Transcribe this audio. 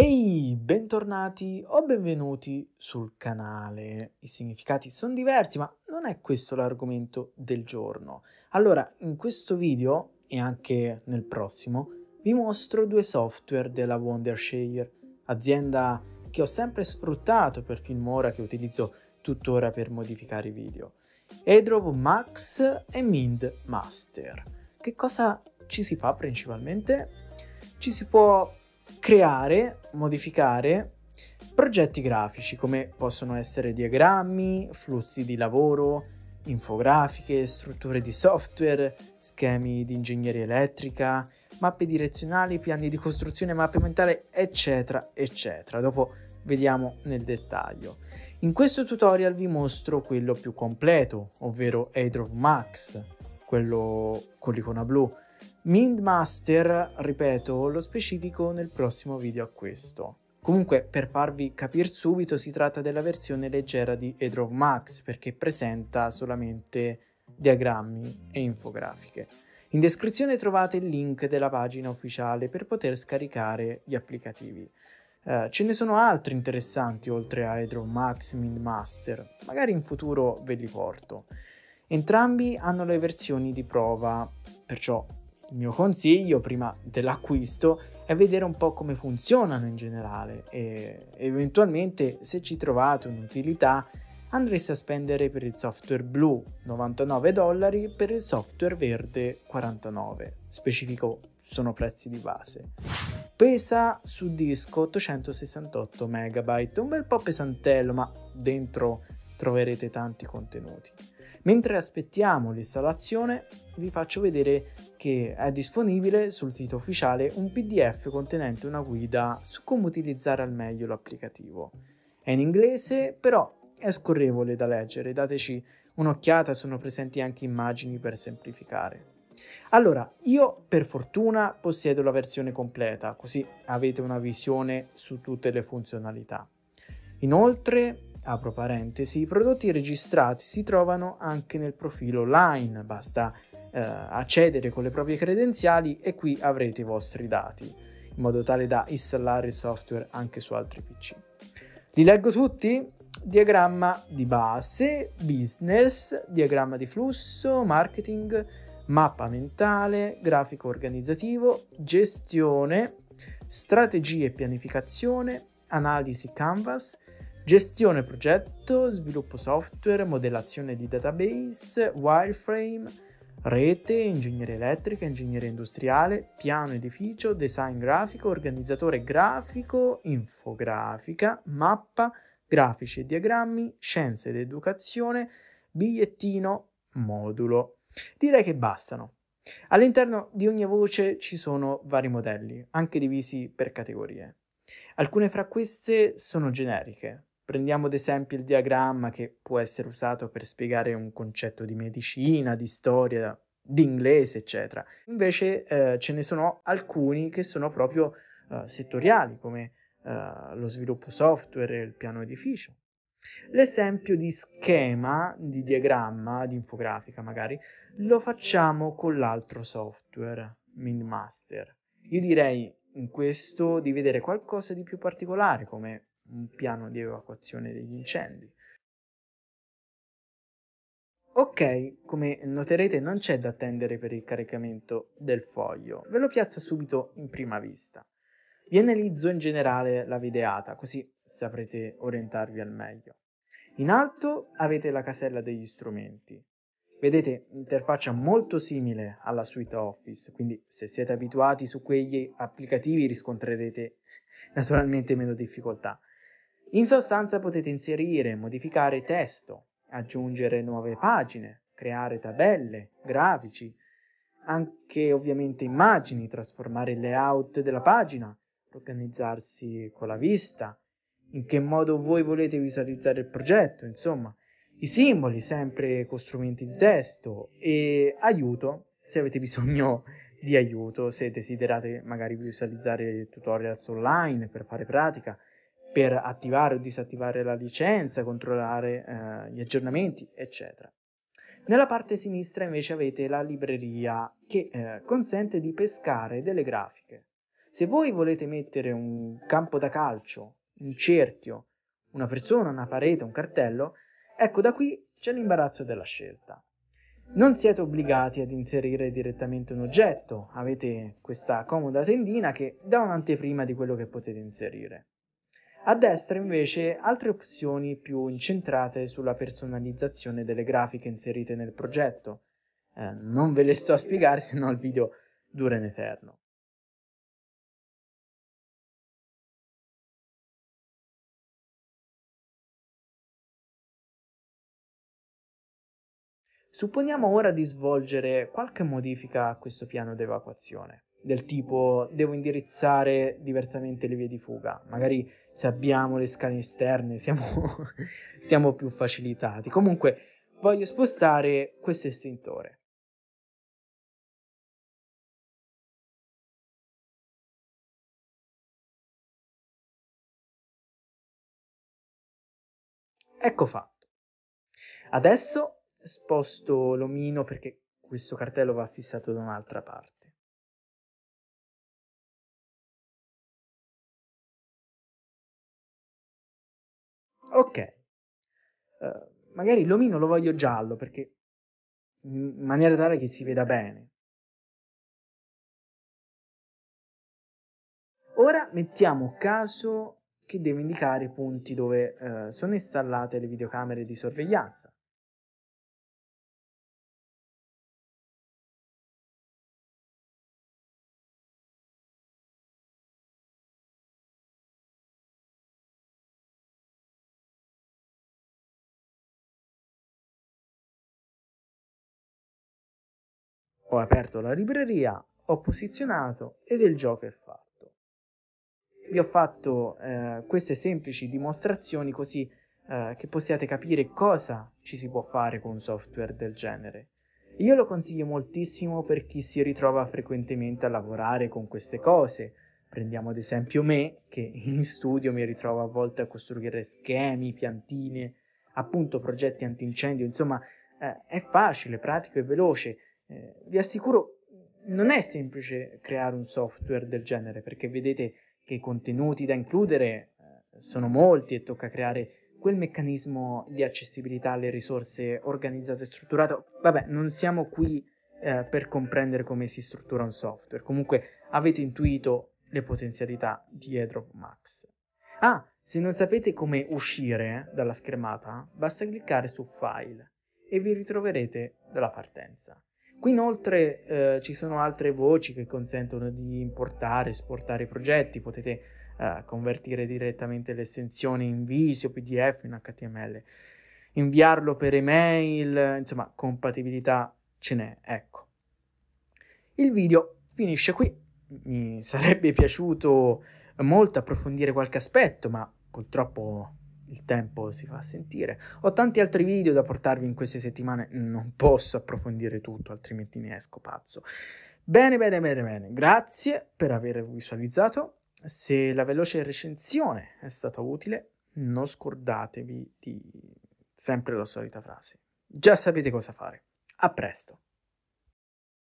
Ehi, hey, bentornati o benvenuti sul canale. I significati sono diversi, ma non è questo l'argomento del giorno. Allora, in questo video e anche nel prossimo vi mostro due software della Wondershare, azienda che ho sempre sfruttato per Filmora che utilizzo tuttora per modificare i video. Edrov Max e Mind Master. Che cosa ci si fa principalmente? Ci si può creare, modificare progetti grafici come possono essere diagrammi, flussi di lavoro, infografiche, strutture di software, schemi di ingegneria elettrica, mappe direzionali, piani di costruzione, mappe mentale, eccetera, eccetera. Dopo vediamo nel dettaglio. In questo tutorial vi mostro quello più completo, ovvero Hydro Max, quello con l'icona blu, Mindmaster, ripeto, lo specifico nel prossimo video a questo. Comunque, per farvi capire subito, si tratta della versione leggera di Edrov Max, perché presenta solamente diagrammi e infografiche. In descrizione trovate il link della pagina ufficiale per poter scaricare gli applicativi. Eh, ce ne sono altri interessanti oltre a Edrov Max Mindmaster, magari in futuro ve li porto. Entrambi hanno le versioni di prova, perciò il mio consiglio prima dell'acquisto è vedere un po' come funzionano in generale e eventualmente se ci trovate un'utilità andreste a spendere per il software blu 99 dollari, per il software verde 49. Specifico sono prezzi di base. Pesa su disco 868 MB, un bel po' pesantello, ma dentro troverete tanti contenuti. Mentre aspettiamo l'installazione vi faccio vedere che è disponibile sul sito ufficiale un PDF contenente una guida su come utilizzare al meglio l'applicativo. È in inglese, però è scorrevole da leggere, dateci un'occhiata, sono presenti anche immagini per semplificare. Allora, io per fortuna possiedo la versione completa, così avete una visione su tutte le funzionalità. Inoltre, apro parentesi, i prodotti registrati si trovano anche nel profilo online, basta eh, accedere con le proprie credenziali e qui avrete i vostri dati in modo tale da installare il software anche su altri PC. Li leggo tutti? Diagramma di base, business, diagramma di flusso, marketing, mappa mentale, grafico organizzativo, gestione, strategie e pianificazione, analisi canvas, gestione progetto, sviluppo software, modellazione di database, wireframe, rete, ingegneria elettrica, ingegneria industriale, piano edificio, design grafico, organizzatore grafico, infografica, mappa, grafici e diagrammi, scienze ed educazione, bigliettino, modulo. Direi che bastano. All'interno di ogni voce ci sono vari modelli, anche divisi per categorie. Alcune fra queste sono generiche, Prendiamo ad esempio il diagramma che può essere usato per spiegare un concetto di medicina, di storia, di inglese, eccetera. Invece eh, ce ne sono alcuni che sono proprio eh, settoriali, come eh, lo sviluppo software e il piano edificio. L'esempio di schema, di diagramma, di infografica magari, lo facciamo con l'altro software, MindMaster. Io direi in questo di vedere qualcosa di più particolare, come un piano di evacuazione degli incendi. Ok, come noterete non c'è da attendere per il caricamento del foglio, ve lo piazza subito in prima vista. Vi analizzo in generale la videata, così saprete orientarvi al meglio. In alto avete la casella degli strumenti. Vedete interfaccia molto simile alla suite Office, quindi se siete abituati su quegli applicativi riscontrerete naturalmente meno difficoltà. In sostanza potete inserire modificare testo, aggiungere nuove pagine, creare tabelle, grafici, anche ovviamente immagini, trasformare il layout della pagina, organizzarsi con la vista, in che modo voi volete visualizzare il progetto, insomma, i simboli sempre con strumenti di testo e aiuto se avete bisogno di aiuto, se desiderate magari visualizzare tutorials online per fare pratica per attivare o disattivare la licenza, controllare eh, gli aggiornamenti, eccetera. Nella parte sinistra invece avete la libreria che eh, consente di pescare delle grafiche. Se voi volete mettere un campo da calcio, un cerchio, una persona, una parete, un cartello, ecco da qui c'è l'imbarazzo della scelta. Non siete obbligati ad inserire direttamente un oggetto, avete questa comoda tendina che dà un'anteprima di quello che potete inserire. A destra invece altre opzioni più incentrate sulla personalizzazione delle grafiche inserite nel progetto. Eh, non ve le sto a spiegare, se no il video dura in eterno. Supponiamo ora di svolgere qualche modifica a questo piano d'evacuazione del tipo devo indirizzare diversamente le vie di fuga. Magari se abbiamo le scale esterne siamo, siamo più facilitati. Comunque voglio spostare questo estintore. Ecco fatto. Adesso sposto l'omino perché questo cartello va fissato da un'altra parte. Ok, uh, magari l'omino lo voglio giallo perché in maniera tale che si veda bene. Ora mettiamo caso che devo indicare i punti dove uh, sono installate le videocamere di sorveglianza. Ho aperto la libreria, ho posizionato ed il gioco è fatto. Vi ho fatto eh, queste semplici dimostrazioni così eh, che possiate capire cosa ci si può fare con un software del genere. Io lo consiglio moltissimo per chi si ritrova frequentemente a lavorare con queste cose. Prendiamo ad esempio me, che in studio mi ritrovo a volte a costruire schemi, piantine, appunto progetti antincendio, insomma eh, è facile, pratico e veloce eh, vi assicuro, non è semplice creare un software del genere perché vedete che i contenuti da includere eh, sono molti e tocca creare quel meccanismo di accessibilità alle risorse organizzato e strutturato. Vabbè, non siamo qui eh, per comprendere come si struttura un software, comunque avete intuito le potenzialità di AirDrop Max. Ah, se non sapete come uscire dalla schermata, basta cliccare su File e vi ritroverete dalla partenza. Qui inoltre eh, ci sono altre voci che consentono di importare, esportare i progetti, potete eh, convertire direttamente l'estensione in Visio, PDF, in HTML, inviarlo per email, insomma compatibilità ce n'è, ecco. Il video finisce qui, mi sarebbe piaciuto molto approfondire qualche aspetto, ma purtroppo il tempo si fa sentire. Ho tanti altri video da portarvi in queste settimane, non posso approfondire tutto, altrimenti ne esco pazzo. Bene, bene, bene, bene, grazie per aver visualizzato. Se la veloce recensione è stata utile, non scordatevi di sempre la solita frase. Già sapete cosa fare. A presto!